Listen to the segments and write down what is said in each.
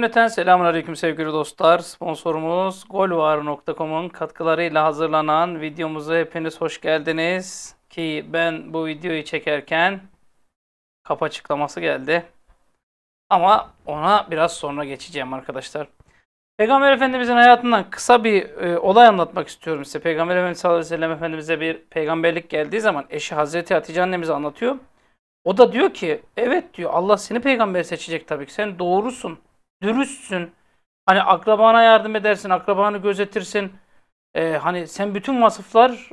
Cümleten selamun aleyküm sevgili dostlar. Sponsorumuz golvar.com'un katkılarıyla hazırlanan videomuza hepiniz hoş geldiniz. Ki ben bu videoyu çekerken kapı açıklaması geldi. Ama ona biraz sonra geçeceğim arkadaşlar. Peygamber Efendimizin hayatından kısa bir e, olay anlatmak istiyorum size. Peygamber Efendimiz sallallahu aleyhi ve Efendimiz'e bir peygamberlik geldiği zaman eşi Hazreti Hatice annemize anlatıyor. O da diyor ki evet diyor Allah seni peygamber seçecek tabii ki sen doğrusun dürüstsün. Hani akrabana yardım edersin, akrabanı gözetirsin. Ee, hani sen bütün vasıflar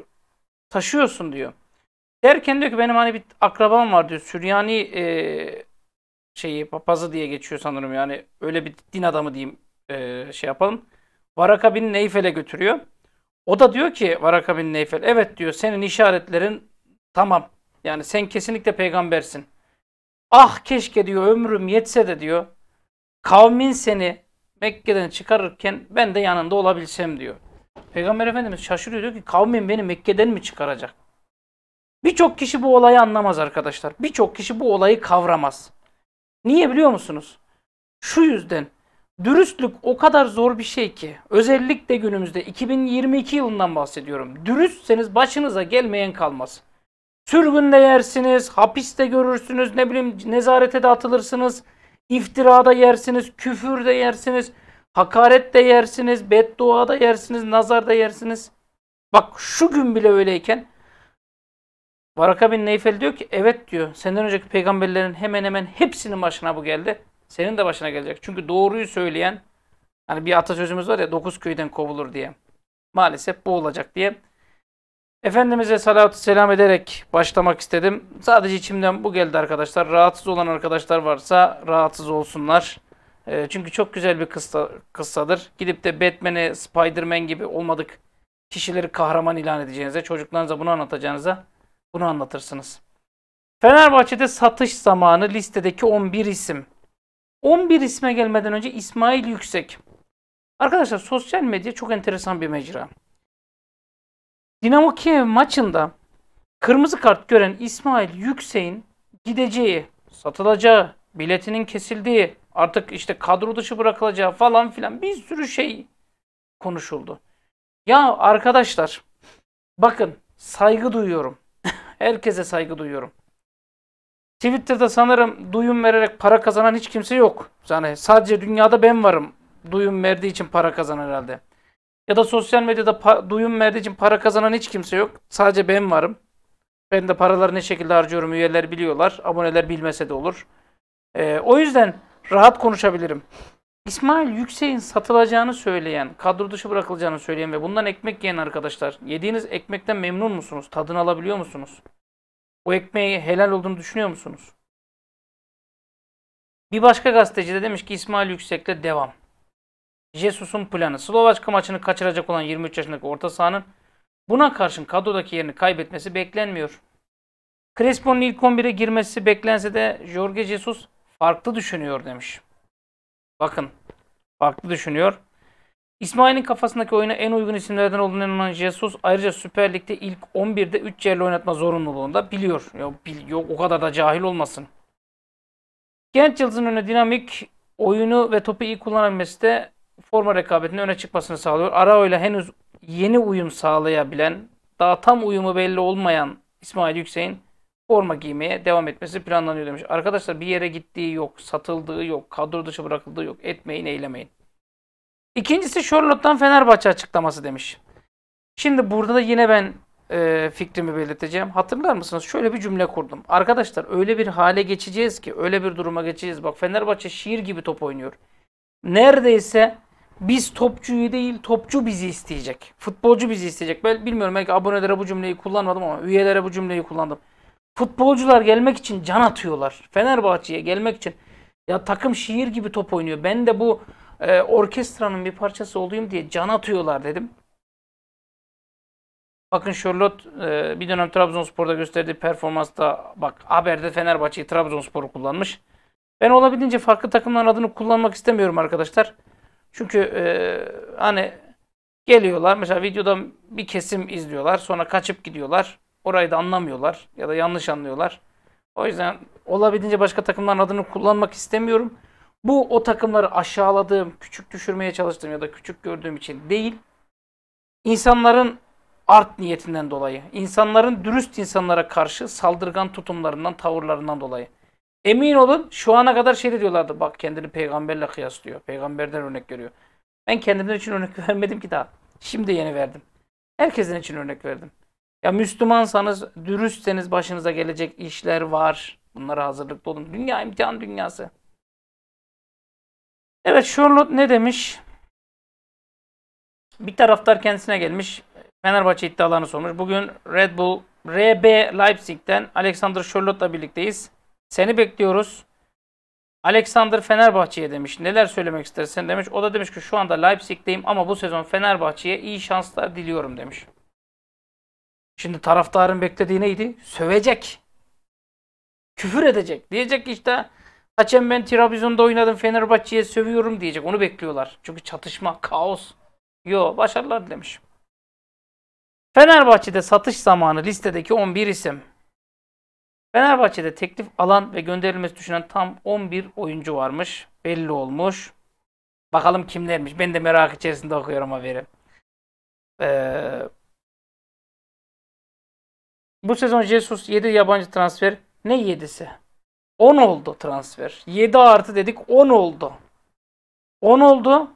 taşıyorsun diyor. Derken diyor ki benim hani bir akrabam var diyor. Süryani e, şeyi papazı diye geçiyor sanırım yani. Öyle bir din adamı diyeyim e, şey yapalım. Varaka bin Neyfel'e götürüyor. O da diyor ki Varaka bin Neyfel evet diyor senin işaretlerin tamam. Yani sen kesinlikle peygambersin. Ah keşke diyor ömrüm yetse de diyor Kavmin seni Mekke'den çıkarırken ben de yanında olabilsem diyor. Peygamber Efendimiz şaşırıyor diyor ki kavmin beni Mekke'den mi çıkaracak? Birçok kişi bu olayı anlamaz arkadaşlar. Birçok kişi bu olayı kavramaz. Niye biliyor musunuz? Şu yüzden dürüstlük o kadar zor bir şey ki özellikle günümüzde 2022 yılından bahsediyorum. Dürüstseniz başınıza gelmeyen kalmaz. Sürgünde yersiniz, hapiste görürsünüz, ne bileyim nezarete de atılırsınız. İftirada yersiniz, küfürde yersiniz, hakarette yersiniz, beddua da yersiniz, nazarda yersiniz. Bak şu gün bile öyleyken Varaka bin Neyfel diyor ki evet diyor senden önceki peygamberlerin hemen hemen hepsinin başına bu geldi. Senin de başına gelecek. Çünkü doğruyu söyleyen hani bir atasözümüz var ya dokuz köyden kovulur diye. Maalesef bu olacak diye Efendimiz'e salatü selam ederek başlamak istedim. Sadece içimden bu geldi arkadaşlar. Rahatsız olan arkadaşlar varsa rahatsız olsunlar. E, çünkü çok güzel bir kıssa, kıssadır. Gidip de Batman'e, Spiderman gibi olmadık kişileri kahraman ilan edeceğinize, çocuklarınıza bunu anlatacağınıza bunu anlatırsınız. Fenerbahçe'de satış zamanı listedeki 11 isim. 11 isme gelmeden önce İsmail Yüksek. Arkadaşlar sosyal medya çok enteresan bir mecra. Dinamo Kiev maçında kırmızı kart gören İsmail Yüksek'in gideceği, satılacağı, biletinin kesildiği, artık işte kadro dışı bırakılacağı falan filan bir sürü şey konuşuldu. Ya arkadaşlar bakın saygı duyuyorum. Herkese saygı duyuyorum. Twitter'da sanırım duyum vererek para kazanan hiç kimse yok. Yani sadece dünyada ben varım. Duyum verdiği için para kazan herhalde. Ya da sosyal medyada duyum verdiği için para kazanan hiç kimse yok. Sadece ben varım. Ben de paraları ne şekilde harcıyorum üyeler biliyorlar. Aboneler bilmese de olur. Ee, o yüzden rahat konuşabilirim. İsmail Yüksek'in satılacağını söyleyen, kadro dışı bırakılacağını söyleyen ve bundan ekmek yiyen arkadaşlar, yediğiniz ekmekten memnun musunuz? Tadını alabiliyor musunuz? O ekmeği helal olduğunu düşünüyor musunuz? Bir başka gazeteci de demiş ki İsmail Yüksek'le devam. Jesus'un planı. Slovakya maçını kaçıracak olan 23 yaşındaki orta sahanın buna karşın kadrodaki yerini kaybetmesi beklenmiyor. Crespo'nun ilk 11'e girmesi beklense de Jorge Jesus farklı düşünüyor demiş. Bakın farklı düşünüyor. İsmail'in kafasındaki oyuna en uygun isimlerden olduğunu inanan Jesus ayrıca Süper Lig'de ilk 11'de 3 yerli oynatma zorunluluğunu da biliyor. Ya, bil, yok o kadar da cahil olmasın. Genç Yıldız'ın önüne dinamik oyunu ve topu iyi kullanabilmesi de forma rekabetinin öne çıkmasını sağlıyor. Arao ile henüz yeni uyum sağlayabilen, daha tam uyumu belli olmayan İsmail Yüksek'in forma giymeye devam etmesi planlanıyor demiş. Arkadaşlar bir yere gittiği yok, satıldığı yok, kadro dışı bırakıldığı yok. Etmeyin, eylemeyin. İkincisi Charlotte'dan Fenerbahçe açıklaması demiş. Şimdi burada da yine ben e, fikrimi belirteceğim. Hatırlar mısınız? Şöyle bir cümle kurdum. Arkadaşlar öyle bir hale geçeceğiz ki, öyle bir duruma geçeceğiz. Bak Fenerbahçe şiir gibi top oynuyor. Neredeyse biz topçuyu değil topçu bizi isteyecek. Futbolcu bizi isteyecek. Ben bilmiyorum belki abonelere bu cümleyi kullanmadım ama üyelere bu cümleyi kullandım. Futbolcular gelmek için can atıyorlar. Fenerbahçe'ye gelmek için. Ya takım şiir gibi top oynuyor. Ben de bu e, orkestranın bir parçası olayım diye can atıyorlar dedim. Bakın Charlotte e, bir dönem Trabzonspor'da gösterdiği performansta bak haberde Fenerbahçe'yi Trabzonspor'u kullanmış. Ben olabildiğince farklı takımların adını kullanmak istemiyorum arkadaşlar. Çünkü e, hani geliyorlar mesela videodan bir kesim izliyorlar sonra kaçıp gidiyorlar. Orayı da anlamıyorlar ya da yanlış anlıyorlar. O yüzden olabildiğince başka takımların adını kullanmak istemiyorum. Bu o takımları aşağıladığım, küçük düşürmeye çalıştığım ya da küçük gördüğüm için değil. İnsanların art niyetinden dolayı, insanların dürüst insanlara karşı saldırgan tutumlarından, tavırlarından dolayı. Emin olun şu ana kadar şey de diyorlardı. Bak kendini peygamberle kıyaslıyor. Peygamberden örnek görüyor. Ben kendimden için örnek vermedim ki daha. Şimdi yeni verdim. Herkesin için örnek verdim. Ya Müslümansanız, dürüstseniz başınıza gelecek işler var. Bunlara hazırlıklı olun. Dünya imtihan dünyası. Evet Charlotte ne demiş? Bir taraftar kendisine gelmiş. Fenerbahçe iddialarını sormuş. Bugün Red Bull RB Leipzig'ten Alexander Charlotte'la birlikteyiz. Seni bekliyoruz. Alexander Fenerbahçe'ye demiş. Neler söylemek istersin demiş. O da demiş ki şu anda Leipzig'teyim ama bu sezon Fenerbahçe'ye iyi şanslar diliyorum demiş. Şimdi taraftarın beklediği neydi? Sövecek. Küfür edecek. Diyecek ki işte Haçem ben Trabzon'da oynadım Fenerbahçe'ye sövüyorum diyecek. Onu bekliyorlar. Çünkü çatışma, kaos. Yo başarılar demiş. Fenerbahçe'de satış zamanı listedeki 11 isim. Fenerbahçe'de teklif alan ve gönderilmesi düşünen tam 11 oyuncu varmış. Belli olmuş. Bakalım kimlermiş. Ben de merak içerisinde okuyorum haberi. Ee, bu sezon Jesus 7 yabancı transfer. Ne 7'si? 10 oldu transfer. 7 artı dedik 10 oldu. 10 oldu.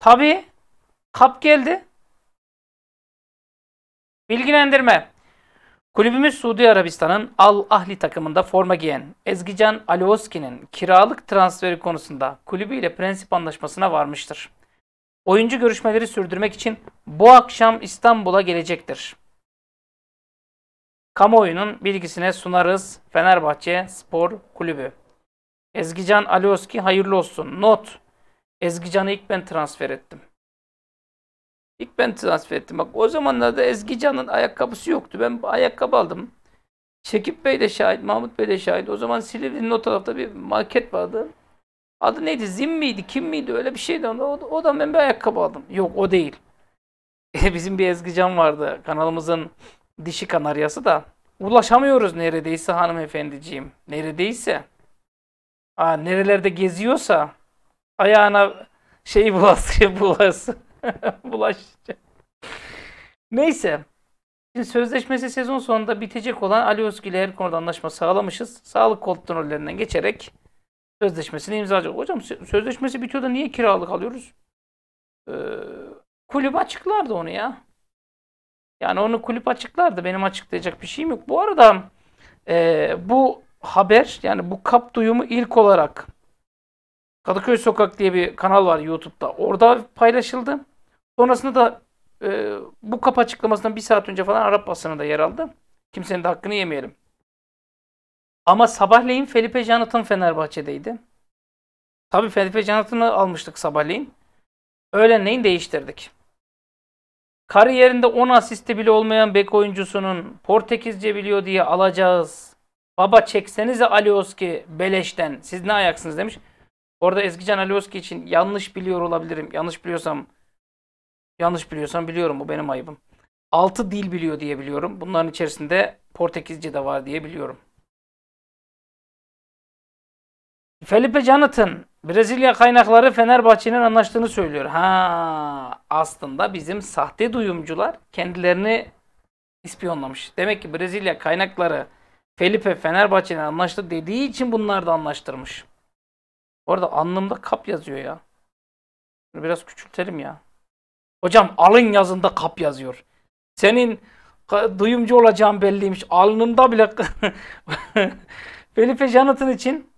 Tabi kap geldi. Bilgilendirme. Kulübümüz Suudi Arabistan'ın Al Ahli takımında forma giyen Ezgican Alioski'nin kiralık transferi konusunda kulübüyle prensip anlaşmasına varmıştır. Oyuncu görüşmeleri sürdürmek için bu akşam İstanbul'a gelecektir. Kamuoyunun bilgisine sunarız Fenerbahçe Spor Kulübü. Ezgican Alioski hayırlı olsun. Not. Ezgican'ı ilk ben transfer ettim. İlk ben transfer ettim. Bak o zamanlarda Ezgi Can'ın ayakkabısı yoktu. Ben ayakkabı aldım. Şekip Bey de şahit, Mahmut Bey de şahit. O zaman Silivri'nin o tarafta bir market vardı. Adı neydi? Zim miydi? Kim miydi? Öyle bir şeydi. O, o da ben bir ayakkabı aldım. Yok o değil. Bizim bir Ezgi Can vardı. Kanalımızın dişi kanaryası da. Ulaşamıyoruz neredeyse hanımefendiciğim. Neredeyse. Aa, nerelerde geziyorsa ayağına şey bulası, bulası. Bulaşacak. Neyse. Şimdi sözleşmesi sezon sonunda bitecek olan Ali ile her konuda anlaşma sağlamışız. Sağlık kontrollerinden geçerek sözleşmesini imzalayacak. Hocam sözleşmesi bitiyor da niye kiralık alıyoruz? Ee, kulüp açıklardı onu ya. Yani onu kulüp açıklardı. Benim açıklayacak bir şeyim yok. Bu arada e, bu haber yani bu kap duyumu ilk olarak Kadıköy Sokak diye bir kanal var YouTube'da. Orada paylaşıldı. Sonrasında da e, bu kapı açıklamasından bir saat önce falan Arap basınında yer aldı. Kimsenin de hakkını yemeyelim. Ama sabahleyin Felipe Jonathan Fenerbahçe'deydi. Tabii Felipe Jonathan'ı almıştık sabahleyin. Öğlen Öğlenleyin değiştirdik. Kariyerinde 10 asiste bile olmayan bek oyuncusunun Portekizce biliyor diye alacağız. Baba çeksenize Alioski beleşten. Siz ne ayaksınız demiş. Orada Ezgican Alioski için yanlış biliyor olabilirim. Yanlış biliyorsam Yanlış biliyorsam biliyorum bu benim ayıbım. 6 dil biliyor diye biliyorum. Bunların içerisinde Portekizce de var diye biliyorum. Felipe Jonathan Brezilya kaynakları Fenerbahçe'nin anlaştığını söylüyor. Ha, aslında bizim sahte duyumcular kendilerini ispiyonlamış. Demek ki Brezilya kaynakları Felipe Fenerbahçe'nin anlaştı dediği için bunlar da anlaştırmış. Orada anlamda kap yazıyor ya. biraz küçültelim ya. Hocam alın yazında kap yazıyor. Senin duyumcu olacağın belliymiş. Alnında bile Felipe Janat'ın için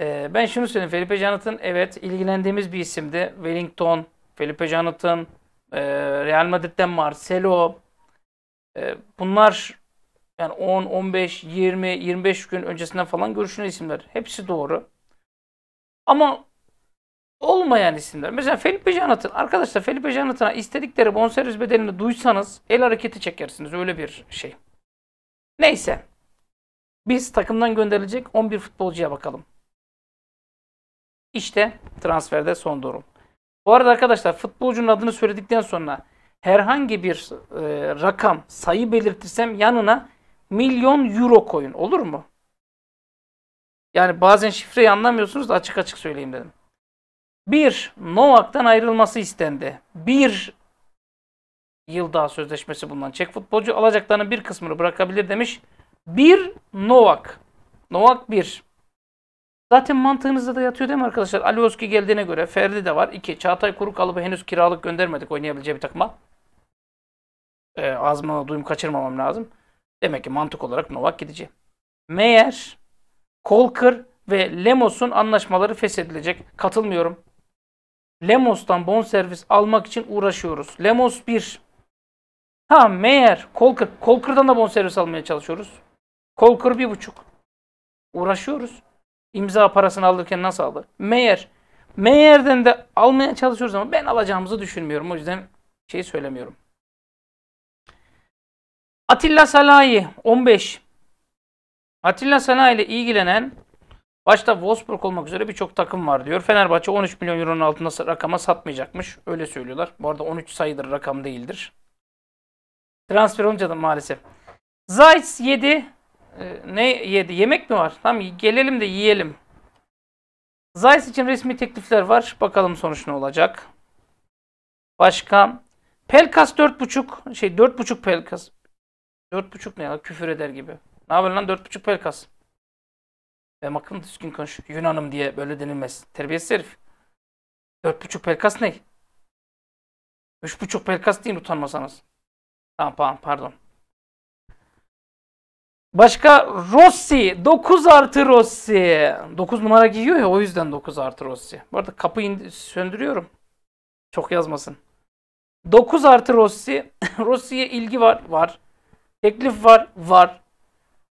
e, ben şunu söyleyeyim. Felipe Janat'ın evet ilgilendiğimiz bir isimdi. Wellington, Felipe Janat'ın e, Real Madrid'den Marcelo e, bunlar yani 10, 15, 20, 25 gün öncesinden falan görüşülen isimler. Hepsi doğru. Ama olmayan isimler. Mesela Felipe Canat'ın arkadaşlar Felipe Canat'ına istedikleri bonservis bedelini duysanız el hareketi çekersiniz. Öyle bir şey. Neyse. Biz takımdan gönderilecek 11 futbolcuya bakalım. İşte transferde son durum. Bu arada arkadaşlar futbolcunun adını söyledikten sonra herhangi bir e, rakam, sayı belirtirsem yanına milyon euro koyun. Olur mu? Yani bazen şifreyi anlamıyorsunuz da açık açık söyleyeyim dedim. Bir, Novak'tan ayrılması istendi. Bir yıl daha sözleşmesi bulunan Çek futbolcu alacaklarının bir kısmını bırakabilir demiş. Bir, Novak. Novak bir. Zaten mantığınızda da yatıyor değil mi arkadaşlar? Alioski geldiğine göre Ferdi de var. 2. Çağatay Kurukalıp'ı henüz kiralık göndermedik oynayabileceği bir takıma. E, ee, ağzımdan duyum kaçırmamam lazım. Demek ki mantık olarak Novak gidici. Meyer, Kolkır ve Lemos'un anlaşmaları feshedilecek. Katılmıyorum. Lemos'tan bonservis almak için uğraşıyoruz. Lemos 1. Ha meğer Colker. Colker'dan da bonservis almaya çalışıyoruz. Colker 1.5. Uğraşıyoruz. İmza parasını alırken nasıl aldı? Meğer. Meğer'den de almaya çalışıyoruz ama ben alacağımızı düşünmüyorum. O yüzden şey söylemiyorum. Atilla Salahi 15. Atilla Sanayi ile ilgilenen Başta Wolfsburg olmak üzere birçok takım var diyor. Fenerbahçe 13 milyon euronun altında rakama satmayacakmış. Öyle söylüyorlar. Bu arada 13 sayıdır rakam değildir. Transfer olunca da maalesef. Zayt 7. Ee, ne 7? Yemek mi var? Tamam gelelim de yiyelim. Zayt için resmi teklifler var. Bakalım sonuç ne olacak. Başka. Pelkas 4.5. Şey 4.5 Pelkas. 4.5 ne ya? Küfür eder gibi. Ne yapıyorsun lan 4.5 Pelkas. Benim aklım düzgün konuş. Yunan'ım diye böyle denilmez. Terbiyesiz herif. Dört buçuk pelkas ne? Üç buçuk pelkas değil utanmasanız. Tamam pardon. Başka Rossi. 9 artı Rossi. 9 numara giyiyor ya o yüzden 9 artı Rossi. Bu arada kapıyı söndürüyorum. Çok yazmasın. 9 artı Rossi. Rossi'ye ilgi var. Var. Teklif var. Var.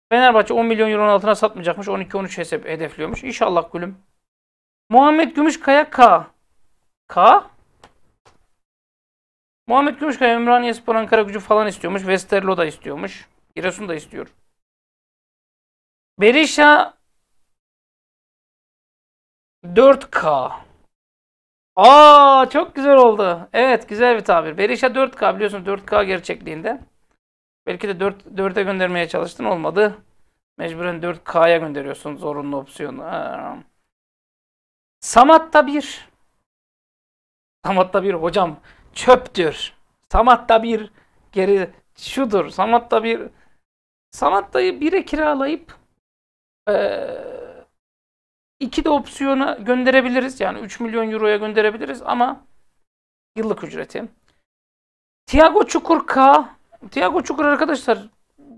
Fenerbahçe 10 milyon euronun altına satmayacakmış. 12-13 hesap hedefliyormuş. İnşallah gülüm. Muhammed Gümüşkaya K. K? Muhammed Gümüşkaya Ümraniye Spor Ankara gücü falan istiyormuş. Westerlo da istiyormuş. Giresun da istiyor. Berisha 4K. Aa çok güzel oldu. Evet güzel bir tabir. Berisha 4K biliyorsunuz 4K gerçekliğinde. Belki de 4, 4'e göndermeye çalıştın olmadı. Mecburen 4K'ya gönderiyorsun zorunlu opsiyonu. Ha. Samat'ta bir. Samat'ta bir hocam çöptür. Samat'ta bir geri şudur. Samat'ta bir Samat'ta'yı bire kiralayıp ee, iki de opsiyona gönderebiliriz. Yani 3 milyon euroya gönderebiliriz ama yıllık ücreti. Tiago Çukur K Thiago Çukur arkadaşlar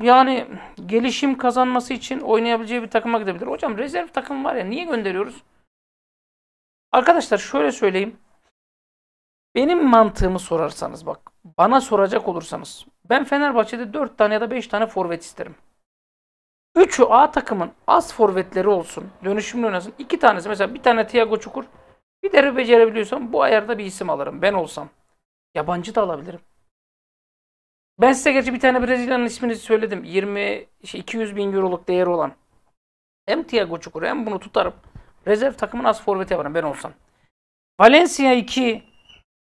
yani gelişim kazanması için oynayabileceği bir takıma gidebilir. Hocam rezerv takım var ya niye gönderiyoruz? Arkadaşlar şöyle söyleyeyim. Benim mantığımı sorarsanız bak. Bana soracak olursanız. Ben Fenerbahçe'de 4 tane ya da 5 tane forvet isterim. 3'ü A takımın az forvetleri olsun. Dönüşümlü oynasın. 2 tanesi mesela bir tane Thiago Çukur. Bir de becerebiliyorsam bu ayarda bir isim alırım. Ben olsam. Yabancı da alabilirim. Ben size gerçi bir tane Brezilya'nın ismini söyledim. 20 işte 200 bin euroluk değeri olan. Hem Thiago Çukur hem bunu tutarım. Rezerv takımın az forveti yaparım ben olsam. Valencia 2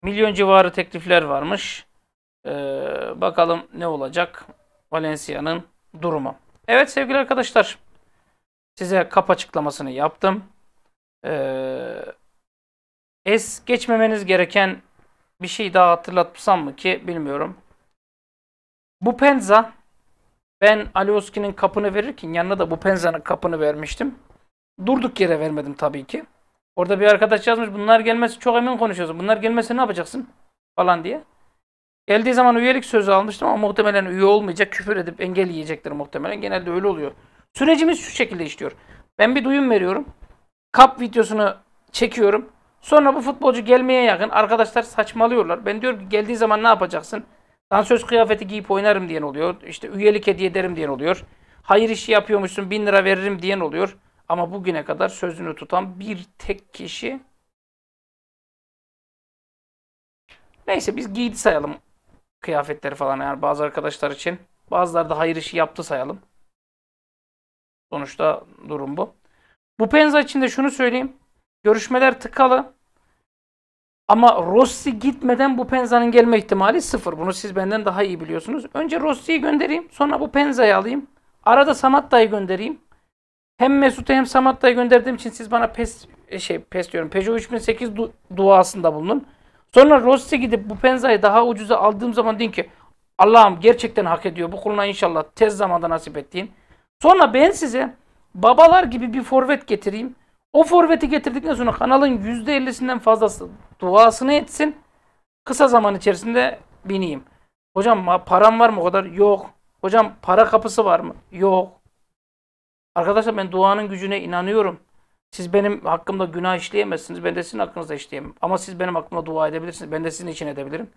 milyon civarı teklifler varmış. Ee, bakalım ne olacak Valencia'nın durumu. Evet sevgili arkadaşlar. Size kap açıklamasını yaptım. Ee, es geçmemeniz gereken bir şey daha hatırlatsam mı ki bilmiyorum. Bu penza ben Alioski'nin kapını verirken yanına da bu penzanın kapını vermiştim. Durduk yere vermedim tabii ki. Orada bir arkadaş yazmış bunlar gelmesi çok emin konuşuyorsun. Bunlar gelmese ne yapacaksın? Falan diye. Geldiği zaman üyelik sözü almıştım ama muhtemelen üye olmayacak. Küfür edip engel yiyecektir muhtemelen. Genelde öyle oluyor. Sürecimiz şu şekilde işliyor. Ben bir duyum veriyorum. Kap videosunu çekiyorum. Sonra bu futbolcu gelmeye yakın. Arkadaşlar saçmalıyorlar. Ben diyorum ki geldiği zaman ne yapacaksın? Dansöz kıyafeti giyip oynarım diyen oluyor. İşte üyelik hediye ederim diyen oluyor. Hayır işi yapıyormuşsun bin lira veririm diyen oluyor. Ama bugüne kadar sözünü tutan bir tek kişi Neyse biz giydi sayalım kıyafetleri falan yani bazı arkadaşlar için. Bazıları da hayır işi yaptı sayalım. Sonuçta durum bu. Bu penza için de şunu söyleyeyim. Görüşmeler tıkalı. Ama Rossi gitmeden bu Penza'nın gelme ihtimali sıfır. Bunu siz benden daha iyi biliyorsunuz. Önce Rossi'yi göndereyim. Sonra bu Penza'yı alayım. Arada Samatta'yı göndereyim. Hem Mesut'u hem Samatta'yı gönderdiğim için siz bana PES, e, şey, PES diyorum. Peugeot 3008 du- duasında bulunun. Sonra Rossi gidip bu Penza'yı daha ucuza aldığım zaman deyin ki Allah'ım gerçekten hak ediyor. Bu kuluna inşallah tez zamanda nasip ettiğin. Sonra ben size babalar gibi bir forvet getireyim. O forveti getirdikten sonra kanalın %50'sinden fazlası duasını etsin. Kısa zaman içerisinde bineyim. Hocam param var mı o kadar? Yok. Hocam para kapısı var mı? Yok. Arkadaşlar ben duanın gücüne inanıyorum. Siz benim hakkımda günah işleyemezsiniz. Ben de sizin hakkınızda işleyemem. Ama siz benim hakkımda dua edebilirsiniz. Ben de sizin için edebilirim.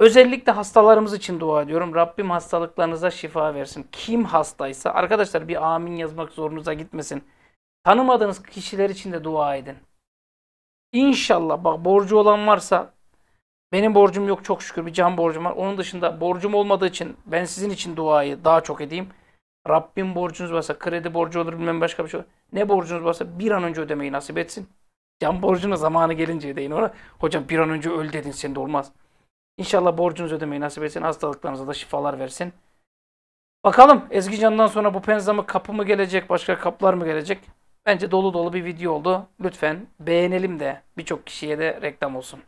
Özellikle hastalarımız için dua ediyorum. Rabbim hastalıklarınıza şifa versin. Kim hastaysa arkadaşlar bir amin yazmak zorunuza gitmesin. Tanımadığınız kişiler için de dua edin. İnşallah bak borcu olan varsa benim borcum yok çok şükür bir can borcum var. Onun dışında borcum olmadığı için ben sizin için duayı daha çok edeyim. Rabbim borcunuz varsa kredi borcu olur bilmem başka bir şey olur. Ne borcunuz varsa bir an önce ödemeyi nasip etsin. Can borcuna zamanı gelince deyin ona. Hocam bir an önce öl dedin sen de olmaz. İnşallah borcunuzu ödemeyi nasip etsin. Hastalıklarınıza da şifalar versin. Bakalım Ezgi Can'dan sonra bu penzamı kapı mı gelecek, başka kaplar mı gelecek? Bence dolu dolu bir video oldu. Lütfen beğenelim de birçok kişiye de reklam olsun.